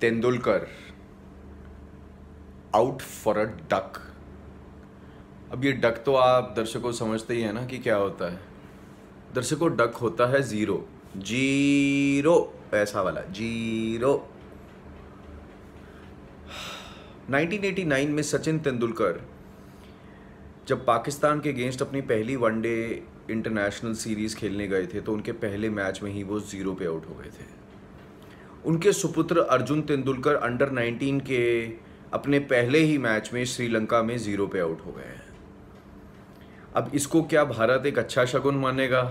Tendulkar out for a duck अब ये duck तो आप दर्शकों समझते ही है ना कि क्या होता है दर्शकों डक होता है ज़ीरो जीरो ऐसा वाला जीरो 1989 में सचिन तेंदुलकर जब पाकिस्तान के अगेंस्ट अपनी पहली वनडे इंटरनेशनल सीरीज़ खेलने गए थे तो उनके पहले मैच में ही वो ज़ीरो पे आउट हो गए थे उनके सुपुत्र अर्जुन तेंदुलकर अंडर 19 के अपने पहले ही मैच में श्रीलंका में ज़ीरो पे आउट हो गए हैं अब इसको क्या भारत एक अच्छा शगुन मानेगा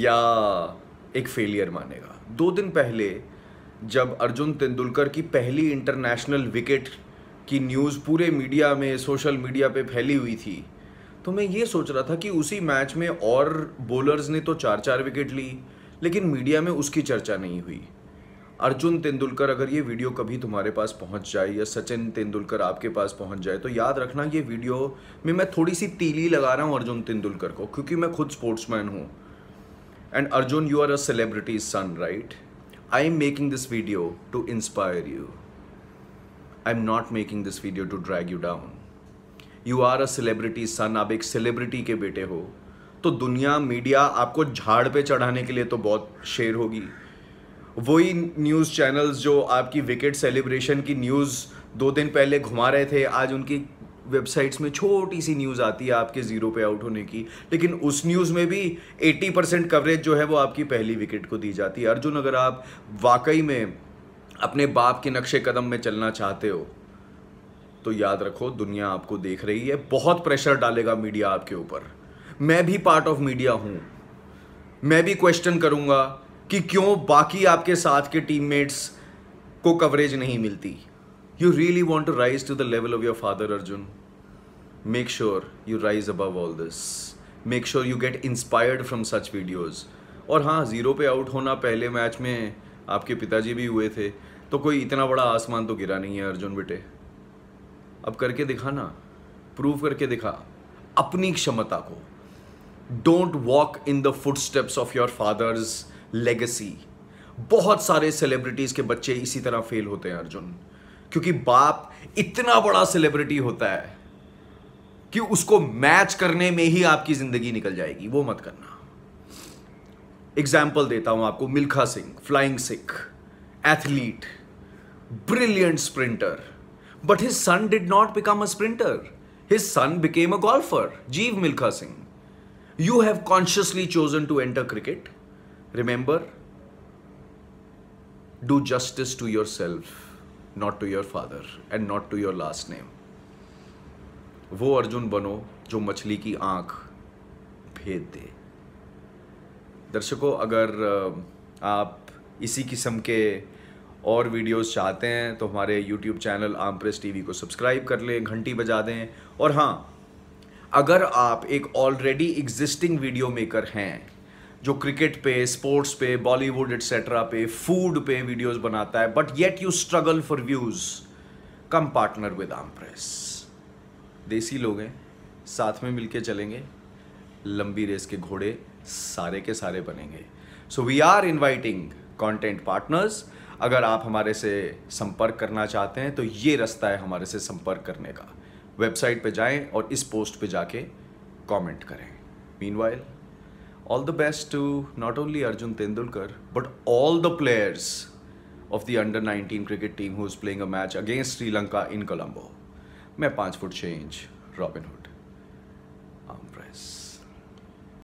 या एक फेलियर मानेगा दो दिन पहले जब अर्जुन तेंदुलकर की पहली इंटरनेशनल विकेट की न्यूज़ पूरे मीडिया में सोशल मीडिया पे फैली हुई थी तो मैं ये सोच रहा था कि उसी मैच में और बॉलर्स ने तो चार चार विकेट ली लेकिन मीडिया में उसकी चर्चा नहीं हुई अर्जुन तेंदुलकर अगर ये वीडियो कभी तुम्हारे पास पहुंच जाए या सचिन तेंदुलकर आपके पास पहुंच जाए तो याद रखना ये वीडियो में मैं थोड़ी सी तीली लगा रहा हूँ अर्जुन तेंदुलकर को क्योंकि मैं खुद स्पोर्ट्समैन हूँ and Arjun you are a celebrity son right I am making this video to inspire you I am not making this video to drag you down you are a celebrity son आप एक celebrity के बेटे हो तो दुनिया media आपको झाड़ पे चढ़ाने के लिए तो बहुत शेर होगी वही न्यूज़ चैनल्स जो आपकी विकेट सेलिब्रेशन की न्यूज़ दो दिन पहले घुमा रहे थे आज उनकी वेबसाइट्स में छोटी सी न्यूज़ आती है आपके ज़ीरो पे आउट होने की लेकिन उस न्यूज़ में भी 80 परसेंट कवरेज जो है वो आपकी पहली विकेट को दी जाती है अर्जुन अगर आप वाकई में अपने बाप के नक्शे कदम में चलना चाहते हो तो याद रखो दुनिया आपको देख रही है बहुत प्रेशर डालेगा मीडिया आपके ऊपर मैं भी पार्ट ऑफ मीडिया हूँ मैं भी क्वेश्चन करूँगा कि क्यों बाकी आपके साथ के टीममेट्स को कवरेज नहीं मिलती you really want to rise to the level of your father Arjun make sure you rise above all this make sure you get inspired from such videos और हाँ ज़ीरो पे आउट होना पहले मैच में आपके पिताजी भी हुए थे तो कोई इतना बड़ा आसमान तो गिरा नहीं है अर्जुन बेटे अब करके दिखा ना प्रूव करके दिखा अपनी क्षमता को don't walk in the footsteps of your father's legacy बहुत सारे सेलिब्रिटीज के बच्चे इसी तरह फेल होते हैं अर्जुन क्योंकि बाप इतना बड़ा सेलिब्रिटी होता है कि उसको मैच करने में ही आपकी जिंदगी निकल जाएगी वो मत करना एग्जाम्पल देता हूं आपको Milkha Singh flying Sikh athlete brilliant sprinter but his son did not become a sprinter his son became a golfer Jeev Milkha Singh you have consciously chosen to enter cricket remember do justice to yourself not to your father and not to your last name वो अर्जुन बनो जो मछली की आंख भेद दे दर्शकों अगर आप इसी किस्म के और वीडियोस चाहते हैं तो हमारे यूट्यूब चैनल आम प्रेस टी को सब्सक्राइब कर लें घंटी बजा दें और हाँ अगर आप एक ऑलरेडी एग्जिस्टिंग वीडियो मेकर हैं जो क्रिकेट पे स्पोर्ट्स पे बॉलीवुड एट्सेट्रा पे फूड पे वीडियोस बनाता है but yet you struggle for views come partner with आम प्रेस देसी लोग हैं साथ में मिलके चलेंगे लंबी रेस के घोड़े सारे के सारे बनेंगे so we are inviting content partners अगर आप हमारे से संपर्क करना चाहते हैं तो ये रास्ता है हमारे से संपर्क करने का वेबसाइट पे जाएं और इस पोस्ट पे जाके कमेंट करें mean all the best to not only Arjun Tendulkar but all the players of the under 19 cricket team who is playing a match against Sri Lanka in Colombo. May 5-foot change, Robin Hood. Hood arm